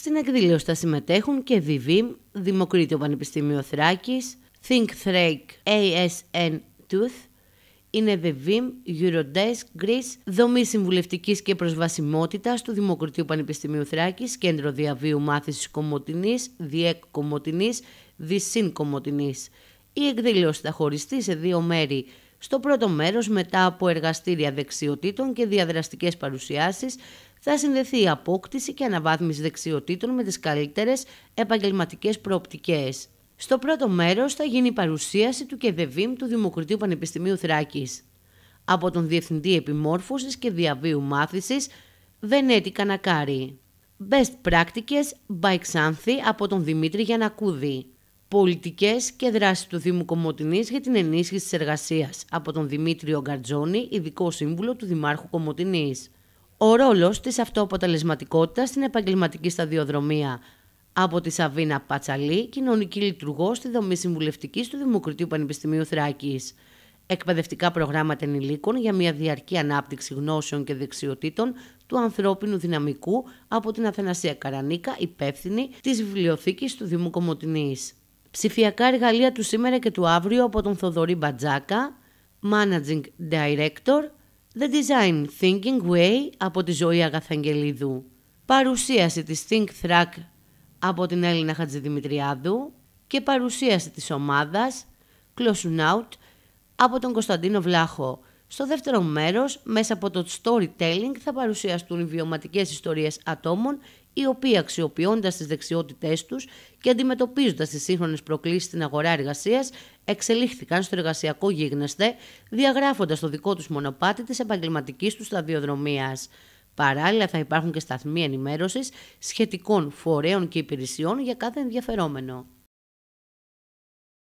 Στην εκδήλωση θα συμμετέχουν και Vivim, Δημοκρίτιο Πανεπιστήμιο Θράκης, Think Thrake ASN Tooth, είναι Vivim, Eurodesk, Greece, Δομή Συμβουλευτικής και Προσβασιμότητας του Δημοκρατίου Πανεπιστημίου Θράκη, Κέντρο Διαβίου Μάθησης Κομωτινής, ΔΙΕΚ Κομωτινής, Δισύν Κομωτινής. Η εκδήλωση θα χωριστεί σε δύο μέρη. Στο πρώτο μέρος, μετά από εργαστήρια δεξιοτήτων και διαδραστικές παρουσιάσεις, θα συνδεθεί η απόκτηση και αναβάθμιση δεξιοτήτων με τις καλύτερες επαγγελματικές προοπτικές. Στο πρώτο μέρος θα γίνει η παρουσίαση του ΚΕΔΕΒΗΜ του Δημοκρατίου Πανεπιστημίου Θράκης. Από τον Διευθυντή Επιμόρφωσης και Διαβίου Μάθησης, Βενέτη Κανακάρη. Best Practices by Xanthi από τον Δημήτρη Γιανακούδη. Πολιτικές και δράσεις του Δήμου Κομωτινής για την ενίσχυση της εργασίας, από τον Δημήτριο Γκαρτζόνη, ειδικό σύμβουλο του Δημάρχου Κομωτινής. Ο ρόλος της αυτοαποτελεσματικότητας στην επαγγελματική σταδιοδρομία από τη Σαβίνα Πατσαλή, κοινωνική λειτουργός στη δομή συμβουλευτικής του Δημοκρατίου Πανεπιστημίου Θράκης. Εκπαιδευτικά προγράμματα ενηλίκων για μια διαρκή ανάπτυξη γνώσεων και δεξιοτήτων του ανθρώπινου δυναμικού από την Αθανασία Καρανίκα, υπεύθυνη της βιβλιοθήκης του Δήμου Κομωτινής. Ψηφιακά εργαλεία του σήμερα και του αύριο από τον Θοδωρή Μπατζάκα, Managing Director, The Design Thinking Way από τη Ζωή Αγαθαγγελίδου. Παρουσίαση της Think Track από την Έλληνα Χατζηδημητριάδου και παρουσίαση της ομάδας Closing Out από τον Κωνσταντίνο Βλάχο. Στο δεύτερο μέρος, μέσα από το storytelling, θα παρουσιαστούν οι βιωματικές ιστορίες ατόμων οι οποίοι αξιοποιώντας τις δεξιότητές τους και αντιμετωπίζοντας τις σύγχρονες προκλήσεις στην αγορά εργασίας, εξελίχθηκαν στο εργασιακό γίγνεσθε, διαγράφοντας το δικό τους μονοπάτι της επαγγελματικής τους σταδιοδρομίας. Παράλληλα, θα υπάρχουν και σταθμοί ενημέρωσης σχετικών φορέων και υπηρεσιών για κάθε ενδιαφερόμενο.